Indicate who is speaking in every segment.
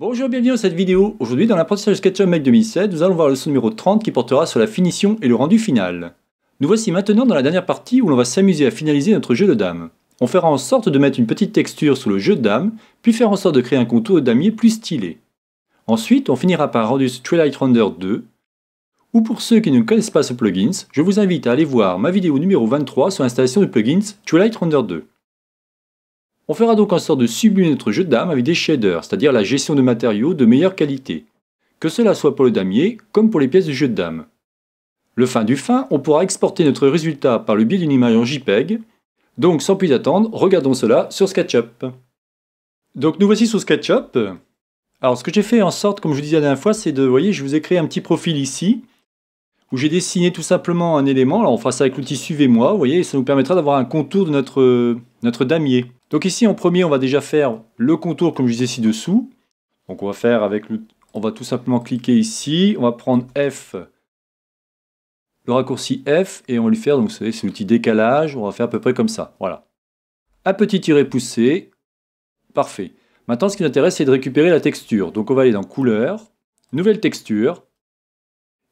Speaker 1: Bonjour, et bienvenue dans cette vidéo. Aujourd'hui, dans l'apprentissage SketchUp Make 2007, nous allons voir le leçon numéro 30 qui portera sur la finition et le rendu final. Nous voici maintenant dans la dernière partie où l'on va s'amuser à finaliser notre jeu de dames. On fera en sorte de mettre une petite texture sur le jeu de dames, puis faire en sorte de créer un contour de damier plus stylé. Ensuite, on finira par rendre Twilight Render 2. Ou pour ceux qui ne connaissent pas ce plugin, je vous invite à aller voir ma vidéo numéro 23 sur l'installation du plugin Twilight Render 2. On fera donc en sorte de sublimer notre jeu de dames avec des shaders, c'est-à-dire la gestion de matériaux de meilleure qualité. Que cela soit pour le damier, comme pour les pièces de jeu de dames. Le fin du fin, on pourra exporter notre résultat par le biais d'une image en JPEG. Donc sans plus attendre, regardons cela sur SketchUp. Donc nous voici sur SketchUp. Alors ce que j'ai fait en sorte, comme je vous disais la dernière fois, c'est de, vous voyez, je vous ai créé un petit profil ici où j'ai dessiné tout simplement un élément. alors on fera ça avec l'outil Suivez-moi, vous voyez, et ça nous permettra d'avoir un contour de notre, euh, notre damier. Donc ici, en premier, on va déjà faire le contour comme je disais ci-dessous. Donc on va faire avec le... On va tout simplement cliquer ici, on va prendre F, le raccourci F, et on va lui faire, donc vous savez, c'est l'outil décalage, on va faire à peu près comme ça, voilà. Un petit tiré poussé, parfait. Maintenant, ce qui nous intéresse, c'est de récupérer la texture. Donc on va aller dans Couleur, Nouvelle texture,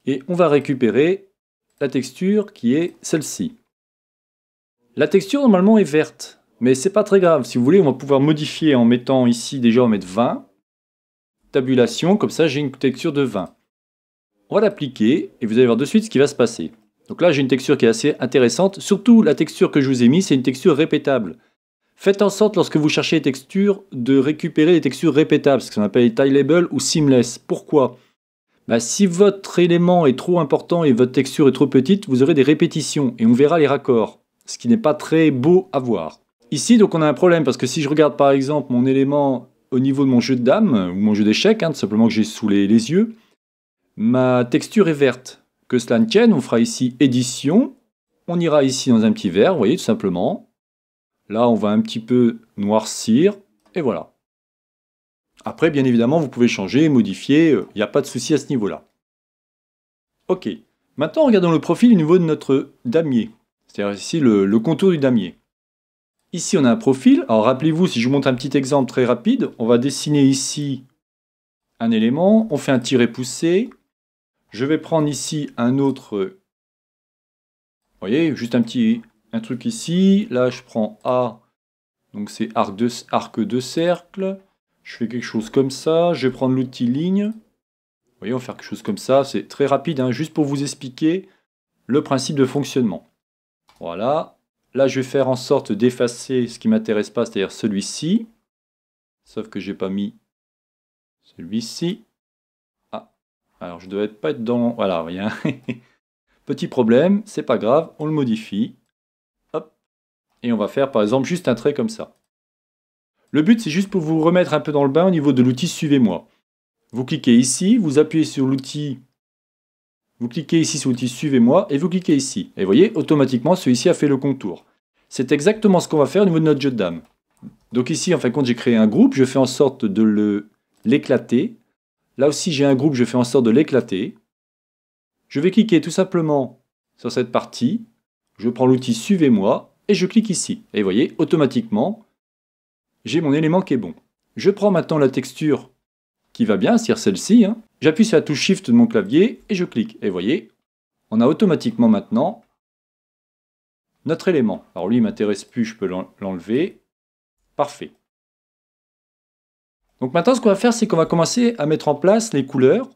Speaker 1: et on va récupérer la texture qui est celle-ci. La texture normalement est verte, mais c'est pas très grave. Si vous voulez, on va pouvoir modifier en mettant ici déjà on met 20. Tabulation, comme ça j'ai une texture de 20. On va l'appliquer et vous allez voir de suite ce qui va se passer. Donc là j'ai une texture qui est assez intéressante. Surtout la texture que je vous ai mise, c'est une texture répétable. Faites en sorte, lorsque vous cherchez texture textures, de récupérer les textures répétables, ce qu'on appelle Tileable » ou seamless. Pourquoi bah, si votre élément est trop important et votre texture est trop petite, vous aurez des répétitions et on verra les raccords, ce qui n'est pas très beau à voir. Ici, donc on a un problème parce que si je regarde par exemple mon élément au niveau de mon jeu de dames ou mon jeu d'échecs, hein, tout simplement que j'ai sous les, yeux, ma texture est verte. Que cela ne tienne, on fera ici édition, on ira ici dans un petit vert, vous voyez, tout simplement. Là, on va un petit peu noircir, et voilà. Après, bien évidemment, vous pouvez changer, modifier, il euh, n'y a pas de souci à ce niveau-là. Ok, maintenant regardons le profil au niveau de notre damier, c'est-à-dire ici le, contour du damier. Ici, on a un profil. Alors, rappelez-vous, si je vous montre un petit exemple très rapide, on va dessiner ici un élément, on fait un tiré poussé. Je vais prendre ici un autre, euh, vous voyez, juste un petit un truc ici. Là, je prends A, donc c'est arc arc de cercle. Je fais quelque chose comme ça, je vais prendre l'outil ligne. Voyons faire quelque chose comme ça, c'est très rapide, hein. juste pour vous expliquer le principe de fonctionnement. Voilà, là je vais faire en sorte d'effacer ce qui ne m'intéresse pas, c'est-à-dire celui-ci. Sauf que je n'ai pas mis celui-ci. Ah, alors je ne devais pas être dans... Voilà, rien. petit problème, c'est pas grave, on le modifie. Hop, et on va faire par exemple juste un trait comme ça. Le but, c'est juste pour vous remettre un peu dans le bain au niveau de l'outil Suivez-moi. Vous cliquez ici, vous appuyez sur l'outil vous cliquez ici sur l'outil Suivez-moi et vous cliquez ici. Et vous voyez, automatiquement, celui-ci a fait le contour. C'est exactement ce qu'on va faire au niveau de notre jeu de dames. Donc ici, en fin de compte, j'ai créé un groupe, je fais en sorte de l'éclater. Là aussi, j'ai un groupe, je fais en sorte de l'éclater. Je vais cliquer tout simplement sur cette partie. Je prends l'outil Suivez-moi et je clique ici. Et vous voyez, automatiquement, j'ai mon élément qui est bon. Je prends maintenant la texture qui va bien, c'est-à-dire celle-ci. Hein. J'appuie sur la touche Shift de mon clavier et je clique. Et voyez, on a automatiquement maintenant notre élément. Alors lui, il ne m'intéresse plus, je peux l'enlever. Parfait. Donc maintenant, ce qu'on va faire, c'est qu'on va commencer à mettre en place les couleurs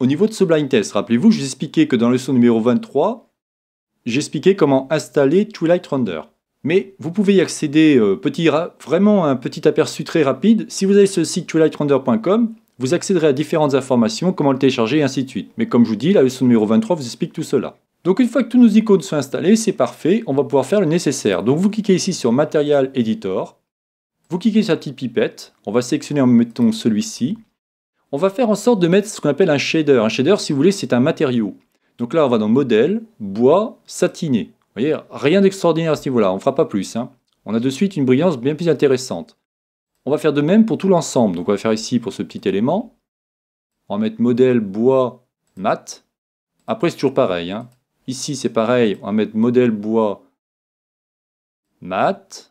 Speaker 1: au niveau de ce blind test. Rappelez-vous, je vous expliquais que dans le leçon numéro 23, j'expliquais comment installer Twilight Render. Mais vous pouvez y accéder euh, vraiment un petit aperçu très rapide. Si vous avez ce site twilightrender.com, vous accéderez à différentes informations, comment le télécharger et ainsi de suite. Mais comme je vous dis, la leçon numéro 23 vous explique tout cela. Donc une fois que tous nos icônes sont installées, c'est parfait, on va pouvoir faire le nécessaire. Donc vous cliquez ici sur Material Editor, vous cliquez sur la petite pipette, on va sélectionner en mettant celui-ci. On va faire en sorte de mettre ce qu'on appelle un shader. Un shader, si vous voulez, c'est un matériau. Donc là, on va dans Modèle, Bois, Satiné voyez, rien d'extraordinaire à ce niveau-là, on ne fera pas plus. Hein. On a de suite une brillance bien plus intéressante. On va faire de même pour tout l'ensemble. Donc on va faire ici pour ce petit élément. On va mettre modèle bois mat. Après c'est toujours pareil. Hein. Ici c'est pareil, on va mettre modèle bois mat.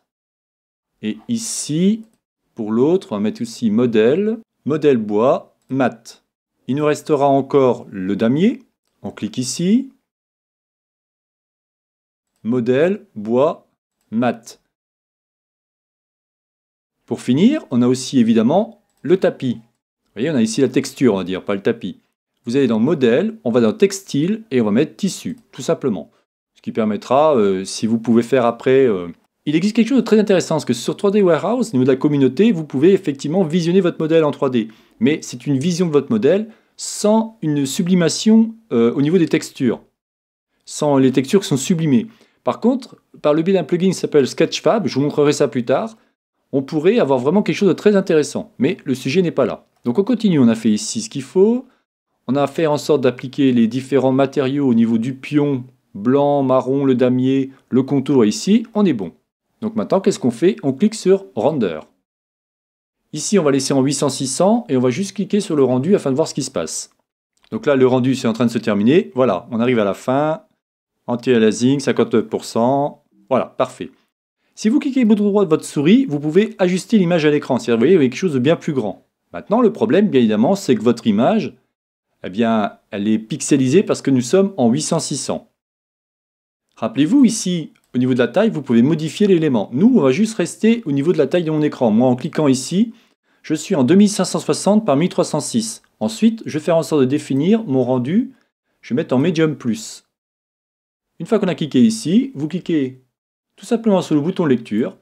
Speaker 1: Et ici, pour l'autre, on va mettre aussi modèle, modèle bois, mat. Il nous restera encore le damier. On clique ici, modèle, bois, mat. Pour finir, on a aussi évidemment le tapis. Vous voyez, on a ici la texture, on va dire, pas le tapis. Vous allez dans modèle, on va dans textile et on va mettre tissu, tout simplement. Ce qui permettra, euh, si vous pouvez faire après... Euh, il existe quelque chose de très intéressant, parce que sur 3D Warehouse, au niveau de la communauté, vous pouvez effectivement visionner votre modèle en 3D. Mais c'est une vision de votre modèle sans une sublimation euh, au niveau des textures. Sans les textures qui sont sublimées. Par contre, par le biais d'un plugin qui s'appelle Sketchfab, je vous montrerai ça plus tard, on pourrait avoir vraiment quelque chose de très intéressant. Mais le sujet n'est pas là. Donc on continue, on a fait ici ce qu'il faut. On a fait en sorte d'appliquer les différents matériaux au niveau du pion, blanc, marron, le damier, le contour ici, on est bon. Donc maintenant, qu'est-ce qu'on fait On clique sur Render. Ici, on va laisser en 800-600 et on va juste cliquer sur le rendu afin de voir ce qui se passe. Donc là, le rendu, c'est en train de se terminer. Voilà, on arrive à la fin. Anti-aliasing, 59%. Voilà, parfait. Si vous cliquez le bouton droit de votre souris, vous pouvez ajuster l'image à l'écran. C'est-à-dire, vous voyez, quelque chose de bien plus grand. Maintenant, le problème, bien évidemment, c'est que votre image, eh bien, elle est pixelisée parce que nous sommes en 800-600. Rappelez-vous, ici, au niveau de la taille, vous pouvez modifier l'élément. Nous, on va juste rester au niveau de la taille de mon écran. Moi, en cliquant ici, je suis en 2560 par 1306. Ensuite, je vais faire en sorte de définir mon rendu. Je vais mettre en Medium Plus. Une fois qu'on a cliqué ici, vous cliquez tout simplement sur le bouton lecture.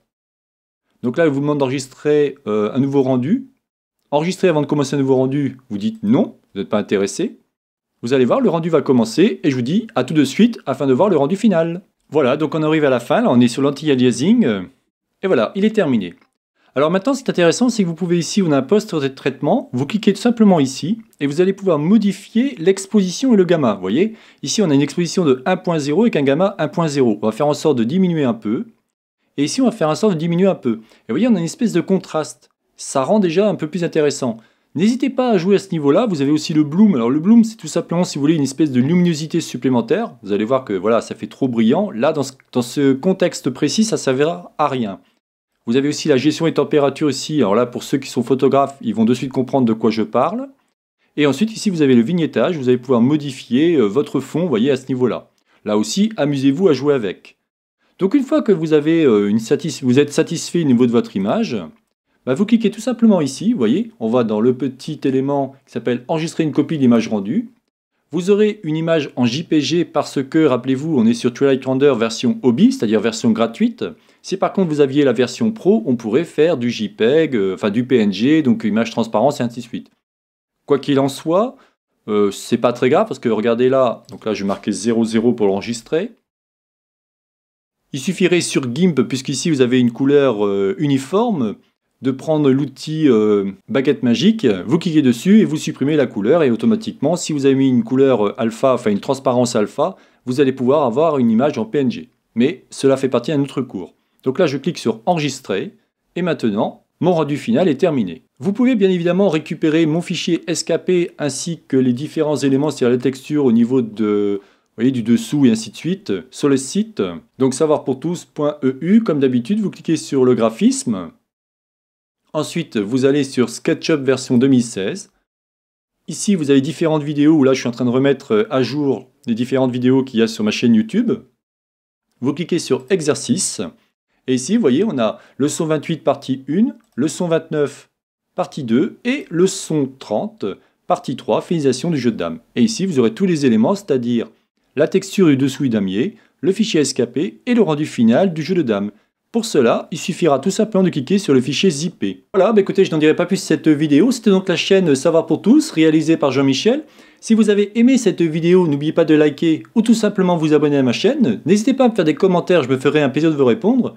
Speaker 1: Donc là, il vous demande d'enregistrer euh, un nouveau rendu. Enregistrer avant de commencer un nouveau rendu, vous dites non, vous n'êtes pas intéressé. Vous allez voir, le rendu va commencer et je vous dis à tout de suite afin de voir le rendu final. Voilà, donc on arrive à la fin, on est sur l'anti-aliasing. et voilà, il est terminé. Alors maintenant, ce qui est intéressant, c'est que vous pouvez ici, on a un poste de traitement, vous cliquez tout simplement ici, et vous allez pouvoir modifier l'exposition et le gamma. Vous voyez, ici on a une exposition de 1.0 et un gamma 1.0. On va faire en sorte de diminuer un peu, et ici on va faire en sorte de diminuer un peu. Et vous voyez, on a une espèce de contraste. Ça rend déjà un peu plus intéressant. N'hésitez pas à jouer à ce niveau-là, vous avez aussi le bloom. Alors le bloom, c'est tout simplement, si vous voulez, une espèce de luminosité supplémentaire. Vous allez voir que voilà, ça fait trop brillant. Là, dans ce, dans ce contexte précis, ça ne servira à rien. Vous avez aussi la gestion des températures ici. Alors là, pour ceux qui sont photographes, ils vont de suite comprendre de quoi je parle. Et ensuite, ici, vous avez le vignettage. Vous allez pouvoir modifier euh, votre fond, vous voyez, à ce niveau-là. Là aussi, amusez-vous à jouer avec. Donc une fois que vous, euh, vous êtes satisfait au niveau de votre image, bah, vous cliquez tout simplement ici, vous voyez, on va dans le petit élément qui s'appelle « Enregistrer une copie de l'image rendue ». Vous aurez une image en JPG parce que, rappelez-vous, on est sur Twilight Render version hobby, c'est-à-dire version gratuite. Si par contre vous aviez la version pro, on pourrait faire du JPEG, euh, enfin du PNG, donc image transparence et ainsi de suite. Quoi qu'il en soit, ce euh, c'est pas très grave parce que regardez là, donc là je vais 00 pour l'enregistrer. Il suffirait sur GIMP, puisqu'ici vous avez une couleur euh, uniforme, de prendre l'outil baguette magique, vous cliquez dessus et vous supprimez la couleur et automatiquement, si vous avez mis une couleur alpha, enfin une transparence alpha, vous allez pouvoir avoir une image en PNG. Mais cela fait partie d'un autre cours. Donc là, je clique sur Enregistrer, et maintenant, mon rendu final est terminé. Vous pouvez bien évidemment récupérer mon fichier SKP ainsi que les différents éléments, c'est-à-dire au niveau de, du dessous et ainsi de suite, sur le site. Donc savoir-pour-tous.eu, comme d'habitude, vous cliquez sur le graphisme. Ensuite, vous allez sur SketchUp version 2016. Ici, vous avez différentes vidéos où là, je suis en train de remettre euh, à jour les différentes vidéos qu'il y a sur ma chaîne YouTube. Vous cliquez sur Exercice. Et ici, vous voyez, on a le son 28 partie 1, le son 29 partie 2 et le son 30 partie 3, finalisation du jeu de dames. Et ici, vous aurez tous les éléments, c'est-à-dire la texture du dessous du damier, le fichier escapé et le rendu final du jeu de dames. Pour cela, il suffira tout simplement de cliquer sur le fichier ZIP. Voilà, bah écoutez, je n'en dirai pas plus cette vidéo. C'était donc la chaîne Savoir pour tous, réalisée par Jean-Michel. Si vous avez aimé cette vidéo, n'oubliez pas de liker ou tout simplement vous abonner à ma chaîne. N'hésitez pas à me faire des commentaires, je me ferai un plaisir de vous répondre.